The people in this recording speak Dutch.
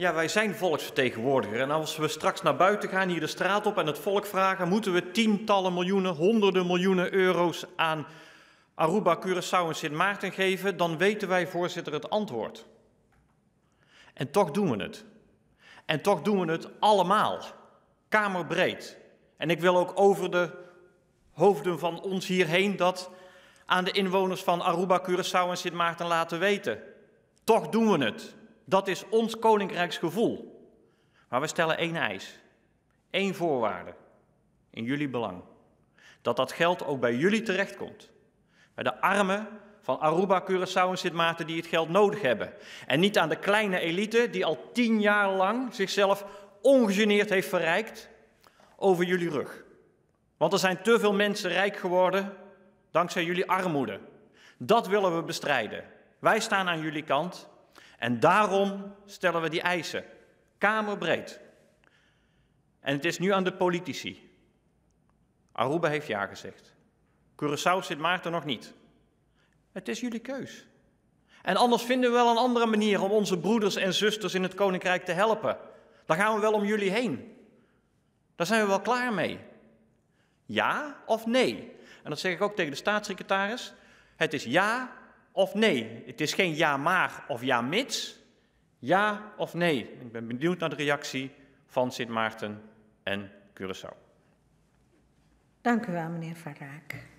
Ja, wij zijn volksvertegenwoordiger. En als we straks naar buiten gaan, hier de straat op en het volk vragen, moeten we tientallen miljoenen, honderden miljoenen euro's aan Aruba, Curaçao en Sint Maarten geven, dan weten wij, voorzitter, het antwoord. En toch doen we het. En toch doen we het allemaal, kamerbreed. En ik wil ook over de hoofden van ons hierheen dat aan de inwoners van Aruba, Curaçao en Sint Maarten laten weten. Toch doen we het. Dat is ons koninkrijksgevoel. Maar we stellen één eis, één voorwaarde in jullie belang. Dat dat geld ook bij jullie terechtkomt. Bij de armen van Aruba, Curaçao en Sint Maarten die het geld nodig hebben. En niet aan de kleine elite die al tien jaar lang zichzelf ongegeneerd heeft verrijkt over jullie rug. Want er zijn te veel mensen rijk geworden dankzij jullie armoede. Dat willen we bestrijden. Wij staan aan jullie kant en daarom stellen we die eisen, kamerbreed. En het is nu aan de politici. Aruba heeft ja gezegd. Curaçao, Sint Maarten nog niet. Het is jullie keus. En anders vinden we wel een andere manier om onze broeders en zusters in het koninkrijk te helpen. Daar gaan we wel om jullie heen. Daar zijn we wel klaar mee. Ja of nee? En dat zeg ik ook tegen de staatssecretaris. Het is ja of nee. Het is geen ja maar of ja mits. Ja of nee. Ik ben benieuwd naar de reactie van Sint Maarten en Curaçao. Dank u wel, meneer Van Raak.